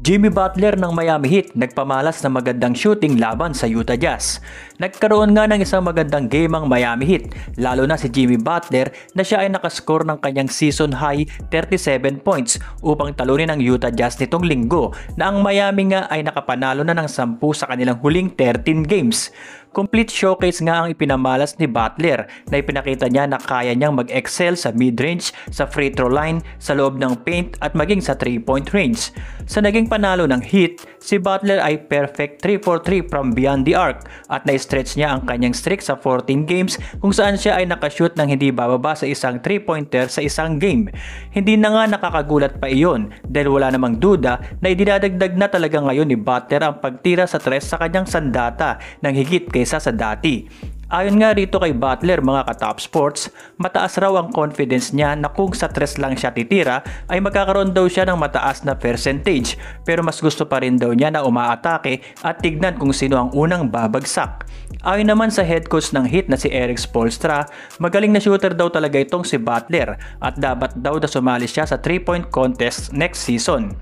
Jimmy Butler ng Miami Heat nagpamalas ng magandang shooting laban sa Utah Jazz. Nagkaroon nga ng isang magandang game ang Miami Heat, lalo na si Jimmy Butler na siya ay nakascore ng kanyang season high 37 points upang talunin ang Utah Jazz nitong linggo na ang Miami nga ay nakapanalo na ng 10 sa kanilang huling 13 games. Complete showcase nga ang ipinamalas ni Butler na ipinakita niya na kaya niyang mag-excel sa mid-range, sa free throw line, sa loob ng paint at maging sa 3-point range. Sa naging panalo ng Heat, si Butler ay perfect 3 for 3 from beyond the arc at na stretch niya ang kanyang streak sa 14 games kung saan siya ay nakashoot ng hindi bababa sa isang 3-pointer sa isang game. Hindi na nga nakakagulat pa iyon dahil wala namang duda na idinadagdag na talaga ngayon ni Butler ang pagtira sa tres sa kanyang sandata ng higit kaysa sa dati. Ayon nga rito kay Butler mga ka-top sports, mataas raw ang confidence niya na kung sa stress lang siya titira ay magkakaroon daw siya ng mataas na percentage pero mas gusto pa rin daw niya na umaatake at tignan kung sino ang unang babagsak. Ayon naman sa head coach ng hit na si Eric Spolstra, magaling na shooter daw talaga itong si Butler at dapat daw na sumali siya sa 3-point contest next season.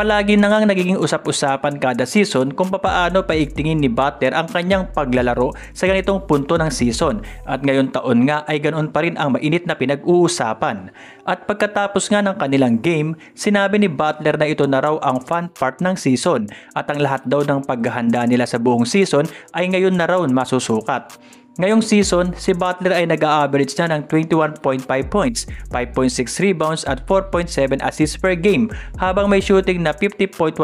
Palagi na ngang nagiging usap-usapan kada season kung papaano paigtingin ni Butler ang kanyang paglalaro sa ganitong punto ng season at ngayon taon nga ay ganoon pa rin ang mainit na pinag-uusapan. At pagkatapos nga ng kanilang game, sinabi ni Butler na ito na raw ang fun part ng season at ang lahat daw ng paghahanda nila sa buong season ay ngayon na raw masusukat. Ngayong season, si Butler ay nag-a-average na ng 21.5 points, 5.6 rebounds at 4.7 assists per game habang may shooting na 50.1%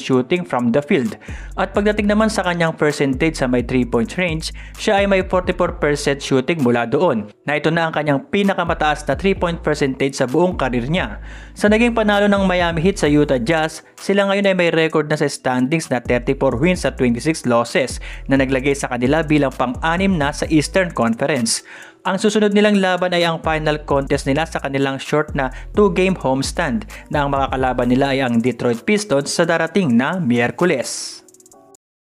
shooting from the field. At pagdating naman sa kanyang percentage sa may 3 point range, siya ay may 44% shooting mula doon na ito na ang kanyang pinakamataas na 3 point percentage sa buong karir niya. Sa naging panalo ng Miami Heat sa Utah Jazz, sila ngayon ay may record na sa standings na 34 wins at 26 losses na naglagay sa kanila bilang pang-anim na sa Eastern Conference. Ang susunod nilang laban ay ang final contest nila sa kanilang short na 2-game homestand na ang makakalaban nila ay ang Detroit Pistons sa darating na Miyerkules.